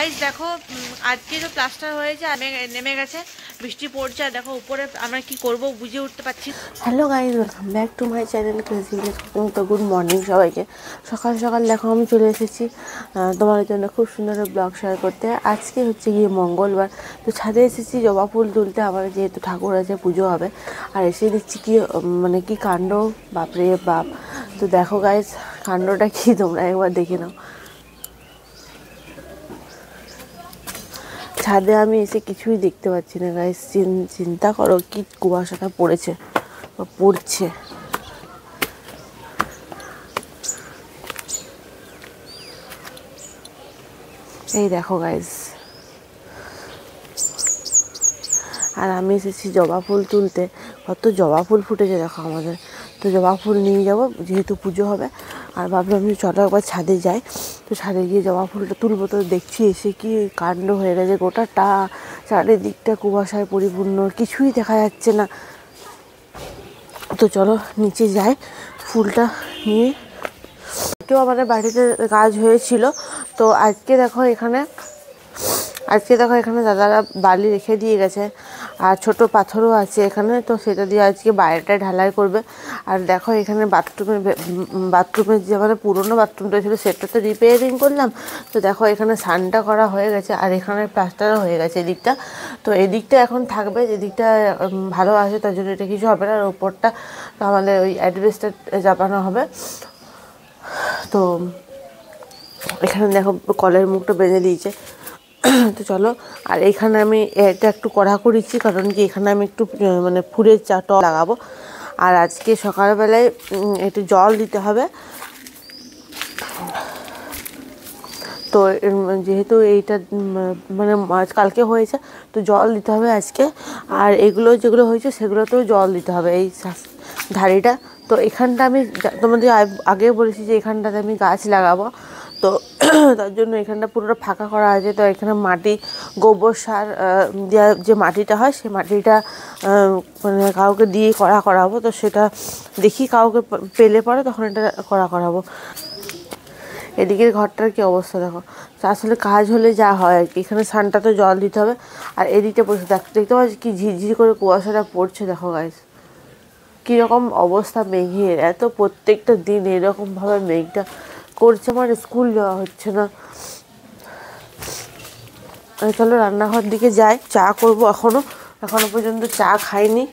Guys দেখো আজকে তো প্লাস্টার হয়েছে নেমে গেছে বৃষ্টি পড়ছে আর দেখো উপরে আমরা কি করব বুঝে উঠতে পারছি hello guys welcome back to my channel crazy তো গুড মর্নিং সবাইকে সকাল সকাল দেখো আমি চলে এসেছি তোমাদের জন্য খুব সুন্দর ব্লগ শেয়ার করতে আজকে হচ্ছে গিয়ে মঙ্গলবার তো ছাদে এসেছি জবা ফুল তুলতে আমার যেহেতু ঠাকুর আছে পুজো হবে আর এসে দেখছি কি মানে কি কাণ্ড বাপরে বাপ তো দেখো গাইজ কাণ্ডটা কি তোমরা একবার দেখে নাও ছাদে আমি এসে কিছুই দেখতে পাচ্ছি না গাইস চিন্তা করো কি কুয়াশাটা পড়েছে বা পড়ছে এই দেখো গাইস আর আমি এসেছি জবা ফুল তুলতে কত জবা ফুল ফুটেছে দেখো আমাদের তো জবা ফুল নিয়ে যাবো যেহেতু পুজো হবে আর ভাবলাম যে চলো একবার ছাদে যাই ছাদে গিয়ে জবা ফুলটা তুলবো তো দেখছি এসে কি কাণ্ড হয়ে গেছে গোটাটা চারিদিকটা কুয়াশায় পরিপূর্ণ কিছুই দেখা যাচ্ছে না তো চলো নিচে যাই ফুলটা নিয়ে কেউ আমাদের বাড়িতে কাজ হয়েছিল তো আজকে দেখো এখানে আজকে দেখো এখানে দাদারা বালি রেখে দিয়ে গেছে আর ছোট পাথরও আছে এখানে তো সেটা দিয়ে আজকে বাইরেটা ঢালাই করবে আর দেখো এখানে বাথরুমের বাথরুমের যে আমাদের পুরনো বাথরুমটা ছিল সেটা তো রিপেয়ারিং করলাম তো দেখো এখানে সানটা করা হয়ে গেছে আর এখানে প্লাস্টারও হয়ে গেছে এদিকটা তো এদিকটা এখন থাকবে যেদিকটা ভালো আছে তার জন্য এটা কিছু হবে না আর ওপরটা আমাদের ওই অ্যাডভেস্টার চাপানো হবে তো এখানে দেখো কলের মুখটা বেঁধে দিয়েছে তো চলো আর এখানে আমি এটা একটু কড়া করেছি কারণ কি এখানে আমি একটু মানে ফুলের ট লাগাবো আর আজকে সকালবেলায় একটু জল দিতে হবে তো যেহেতু এইটা মানে কালকে হয়েছে তো জল দিতে হবে আজকে আর এগুলো যেগুলো হয়েছে সেগুলোতেও জল দিতে হবে এই ধাড়িটা তো এখানটা আমি তোমাদের আগে বলেছি যে এখানটাতে আমি গাছ লাগাবো তো তার জন্য এখানটা পুরোটা ফাঁকা করা আছে তো এখানে মাটি গোবর সার দেওয়া যে মাটিটা হয় সেই মাটিটা মানে কাউকে দিয়ে করা করাবো তো সেটা দেখি কাউকে পেলে পরে তখন এটা করা করাবো এদিকের ঘরটার কি অবস্থা দেখো আসলে কাজ হলে যা হয় আর কি এখানে সানটা তো জল দিতে হবে আর এদিকটা বসে দেখো দেখতে পাচ্ছি কি ঝিরঝির করে কুয়াশাটা পড়ছে দেখো গাইজ কীরকম অবস্থা মেঘের এত প্রত্যেকটা দিন এরকমভাবে মেঘটা করছে আমার স্কুল যাওয়া হচ্ছে না চলো রান্নাঘর দিকে যাই চা করব এখনও এখনও পর্যন্ত চা খাইনি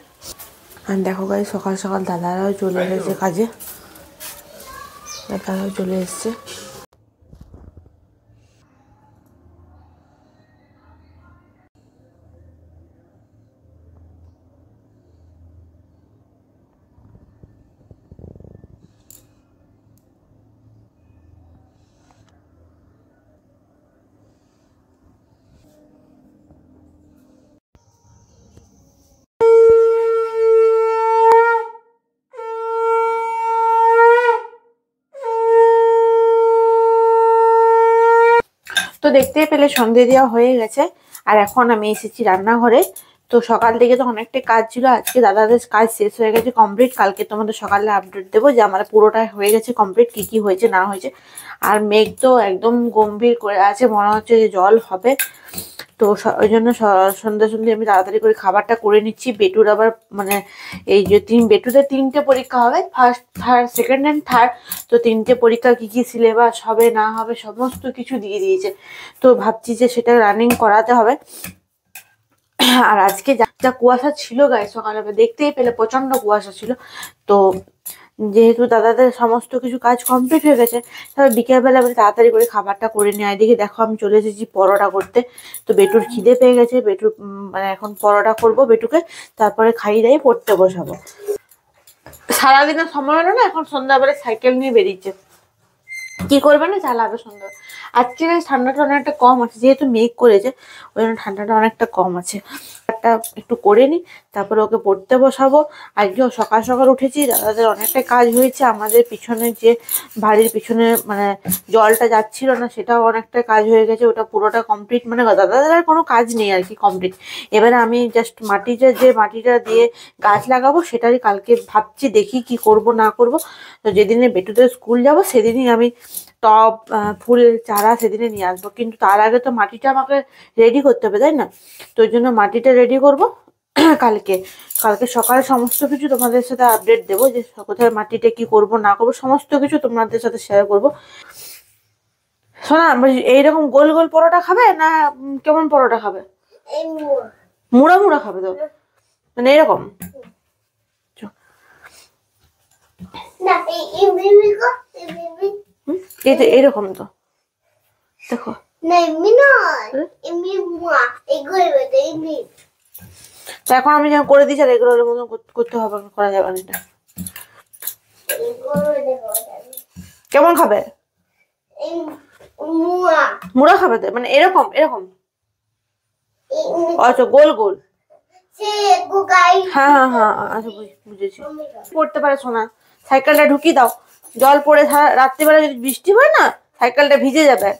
আর দেখো গাই সকাল সকাল দাদারাও চলে এসেছে কাজে দাদারাও চলে এসছে তো দেখতে পেলে সন্ধে দেওয়া হয়ে গেছে আর এখন আমি এসেছি রান্নাঘরে তো সকাল থেকে তো অনেকটাই কাজ ছিল আজকে দাদাদের কাজ শেষ হয়ে গেছে কমপ্লিট কালকে তোমাদের সকালে আপডেট দেবো যে আমার পুরোটা হয়ে গেছে কমপ্লিট কি কি হয়েছে না হয়েছে আর মেঘ তো একদম গম্ভীর করে আছে মনে হচ্ছে যে জল হবে তো ওই জন্য সন্ধে সন্ধ্যে আমি তাড়াতাড়ি করে খাবারটা করে নিচ্ছি বেটুর আবার মানে এই যে তিন বেটুদের তিনটে পরীক্ষা হবে first third second and third তো তিনটে পরীক্ষা কি কি সিলেবাস হবে না হবে সমস্ত কিছু দিয়ে দিয়েছে তো ভাবছি যে সেটা রানিং করাতে হবে আর আজকে যা যা কুয়াশা ছিল গায়ে সকালে দেখতেই পেলে প্রচণ্ড কুয়াশা ছিল তো যেহেতু দাদাদের সমস্ত কিছু কাজ কমপ্লিট হয়ে গেছে তাহলে বিকেলবেলা আমি তাড়াতাড়ি করে খাবারটা করে নিয়ে এদিকে দেখো আমি চলে এসেছি পরোটা করতে তো বেটুর খিদে পেয়ে গেছে বেটুর মানে এখন পরোটা করব বেটুকে তারপরে খাইয়ে দিয়ে পড়তে বসাবো সারাদিনের সময় হলো না এখন সন্ধ্যাবেলা সাইকেল নিয়ে বেরিয়েছে কি করবে না চালাবে সন্ধ্যা আজকে ঠান্ডাটা অনেকটা কম আছে যেহেতু মেঘ করেছে ওই জন্য ঠান্ডাটা অনেকটা কম আছে একটা একটু করে নিই তারপরে ওকে পড়তে বসাবো আজকেও সকাল সকাল উঠেছি দাদাদের অনেকটাই কাজ হয়েছে আমাদের পিছনে যে বাড়ির পিছনে মানে জলটা যাচ্ছিল না সেটাও অনেকটা কাজ হয়ে গেছে ওটা পুরোটা কমপ্লিট মানে দাদাদের আর কোনো কাজ নেই আর কি কমপ্লিট এবারে আমি জাস্ট মাটিটা যে মাটিটা দিয়ে গাছ লাগাবো সেটাই কালকে ভাবছি দেখি কি করব না করব তো যেদিনে বেটুদের স্কুল যাব সেদিনই আমি টপ ফুল চারা সেদিনে নিয়ে আসবো কিন্তু তার আগে তো মাটিটা আমাকে রেডি করতে হবে তাই না তো ওই জন্য মাটিটা রেডি করব কালকে কালকে সকালে সমস্ত কিছু তোমাদের সাথে আপডেট দেবো যে কোথায় মাটিটা কি করব না করব সমস্ত কিছু তোমাদের সাথে শেয়ার করব শোনা এইরকম গোল গোল পরোটা খাবে না কেমন পরোটা খাবে মুড়া মুড়া খাবে তো মানে এরকম না এই এই তো এরকম তো দেখো হ্যাঁ? এখন আমি যখন করে দিচ্ছি এগুলো মতন করতে হবে করা যাবে না কেমন খাবে মুড়া খাবে মানে এরকম এরকম আচ্ছা গোল গোল হ্যাঁ হ্যাঁ হ্যাঁ আচ্ছা বুঝেছি পড়তে পারে সোনা সাইকেলটা ঢুকিয়ে দাও জল পড়ে রাত্রিবেলা যদি বৃষ্টি হয় না সাইকেলটা ভিজে যাবে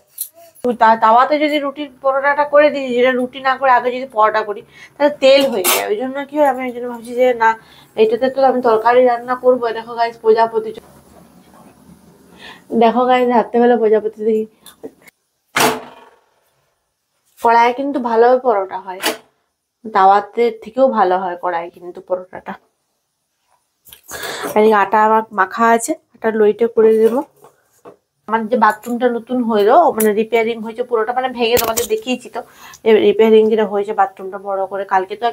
তাওয়াতে যদি রুটির পরোটাটা করে দিই যেটা রুটি না করে আগে যদি পরোটা করি তাহলে তেল হয়ে যায় ওই জন্য কি হয় আমি ওই জন্য ভাবছি যে না এটাতে তো আমি তরকারি রান্না করবো দেখো গাইজ প্রজাপতি দেখো গাইজ রাত্রেবেলা প্রজাপতি দেখি কড়াইয়ে কিন্তু ভালোভাবে পরোটা হয় দাওয়াতে থেকেও ভালো হয় কড়াই কিন্তু পরোটাটা আটা আমার মাখা আছে একটা লইটা করে দেব আমার মানে যে বাথরুমটা নতুন হইলো মানে রিপেয়ারিং হয়েছে পুরোটা মানে ভেঙে তোমাদের দেখিয়েছি তো রিপেয়ারিং যেটা হয়েছে বাথরুমটা বড় করে কালকে তো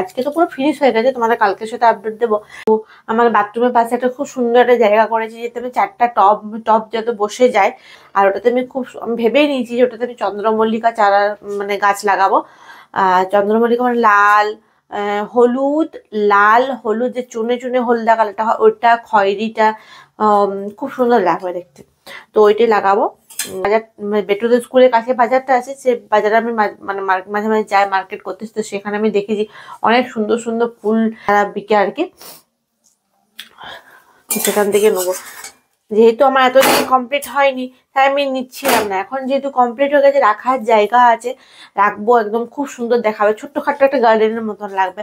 আজকে তো পুরো ফিনিশ হয়ে গেছে তোমাদের কালকে সাথে আপডেট দেবো তো আমার বাথরুমের পাশে একটা খুব সুন্দর একটা জায়গা করেছি যেতে আমি চারটা টপ টপ যাতে বসে যায় আর ওটাতে আমি খুব ভেবেই নিয়েছি যে ওটাতে আমি চন্দ্রমল্লিকা চারা মানে গাছ লাগাবো চন্দ্রমল্লিকা মানে লাল হলুদ লাল হলুদ যে চুনে চুনে হলদা কালারটা হয় ওটা খয়েরিটা খুব সুন্দর লাগবে দেখতে তো ওইটাই লাগাবো বাজার মানে বেটুদ স্কুলের কাছে বাজারটা আছে সে বাজারে আমি মানে মাঝে মাঝে যাই মার্কেট করতে তো সেখানে আমি দেখেছি অনেক সুন্দর সুন্দর ফুল তারা বিকে আর কি সেখান থেকে নেবো যেহেতু আমার এতদিন কমপ্লিট হয়নি তাই আমি নিচ্ছিলাম না এখন যেহেতু কমপ্লিট হয়ে গেছে রাখার জায়গা আছে রাখবো একদম খুব সুন্দর দেখাবে ছোট্টখাট্ট একটা গার্ডেনের মতন লাগবে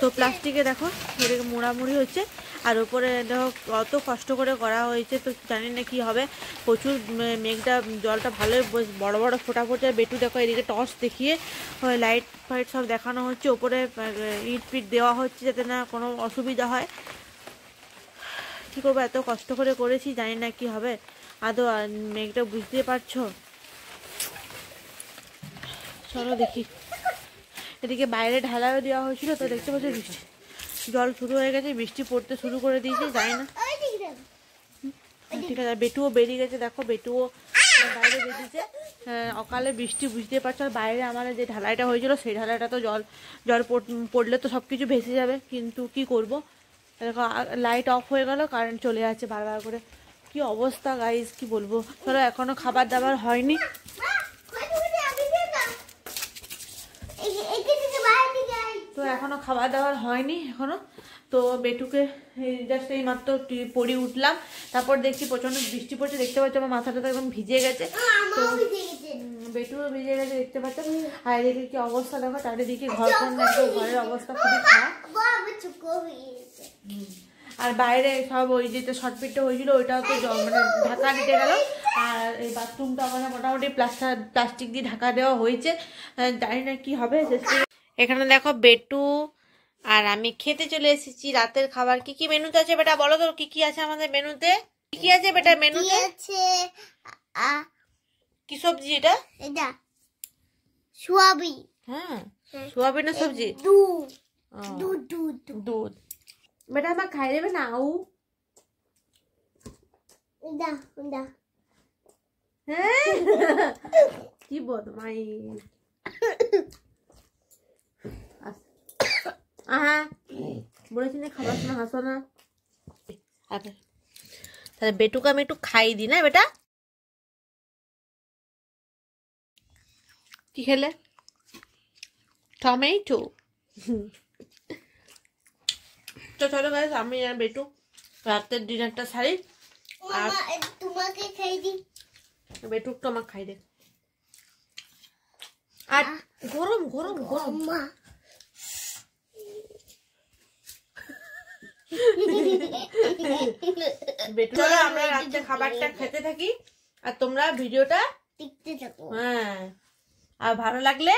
তো প্লাস্টিকে দেখো এটাকে মোড়ামুড়ি হচ্ছে আর ওপরে দেখো অত কষ্ট করে করা হয়েছে তো জানি না কী হবে প্রচুর মেঘটা জলটা ভালোই বড় বড় ফোটা ফোটা বেটু দেখো এদিকে টর্চ দেখিয়ে লাইট ফাইট সব দেখানো হচ্ছে ওপরে ইট পিট দেওয়া হচ্ছে যাতে না কোনো অসুবিধা হয় কী করবো এত কষ্ট করে করেছি জানি না কি হবে আদৌ মেঘটা বুঝতে পারছো চলো দেখি এদিকে বাইরে ঢালাইও দেওয়া হয়েছিল তো দেখতে পাচ্ছি বৃষ্টি জল শুরু হয়ে গেছে বৃষ্টি পড়তে শুরু করে দিয়েছে যাই না ঠিক আছে বেটুও বেরিয়ে গেছে দেখো বেটুও বাইরে বেরিয়েছে হ্যাঁ, অকালে বৃষ্টি বুঝতে পারছো আর বাইরে আমার যে ঢালাইটা হয়েছিল সেই ঢালাইটা তো জল জল পড়লে তো সব কিছু ভেসে যাবে কিন্তু কি করব দেখো লাইট অফ হয়ে গেল কারেন্ট চলে যাচ্ছে বারবার করে কি অবস্থা গাইজ কি বলবো ধরো এখনো খাবার দাবার হয়নি তো এখনো খাওয়া দাবার হয়নি এখনও তো বেটুকে জাস্ট এই মাত্র পড়ি উঠলাম তারপর দেখছি প্রচণ্ড বৃষ্টি পড়ছে দেখতে পাচ্ছি আমার মাথাটা তো একদম ভিজে গেছে তো বেটুও ভিজে গেছে দেখতে পাচ্ছ আর এদিকে কি অবস্থা দেখো তার ঘর একদম ঘরের অবস্থা খুবই খারাপ আর বাইরে সব ওই যে শর্টপিটটা হয়েছিল ওইটাও তো মানে ঢাকা দিতে গেল আর এই বাথরুমটা মানে মোটামুটি প্লাস্টার প্লাস্টিক দিয়ে ঢাকা দেওয়া হয়েছে জানি না কী হবে এখানে দেখো বেটু আর আমি খেতে চলে এসেছি রাতের খাবার কি কি মেনুতে আছে বেটা বলো তো কি কি আছে আমাদের মেনুতে কি কি আছে বেটা মেনুতে আছে কি সবজি এটা এটা হ্যাঁ। সোয়াবিন হ্যাঁ সোয়াবিনের সবজি দুধ দুধ দুধ দুধ বেটা আমার খাই দেবে না আউ দা দা হ্যাঁ কি বদমাই তাহলে বেটুকে আমি একটু খাই দি না বেটা কি খেলে টমেটো তো চলো গাছ আমি আর বেটু রাতের ডিনারটা সারি তোমাকে খাই দি বেটুক তো আমাকে খাই দে আর গরম গরম গরম মা চলো আমরা রাত্রে খাবারটা খেতে থাকি আর তোমরা ভিডিওটা দেখতে থাকো হ্যাঁ আর ভালো লাগলে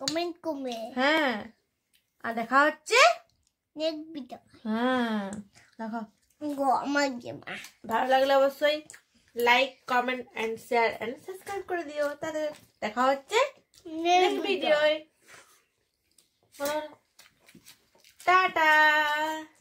কমেন্ট করবে হ্যাঁ আর দেখা হচ্ছে নেক্সট ভিডিও হ্যাঁ দেখো আমার ভালো লাগলে অবশ্যই like comment and share and subscribe করে দিও তাহলে দেখা হচ্ছে নেক্সট ভিডিওয় হ্যাঁ, টাটা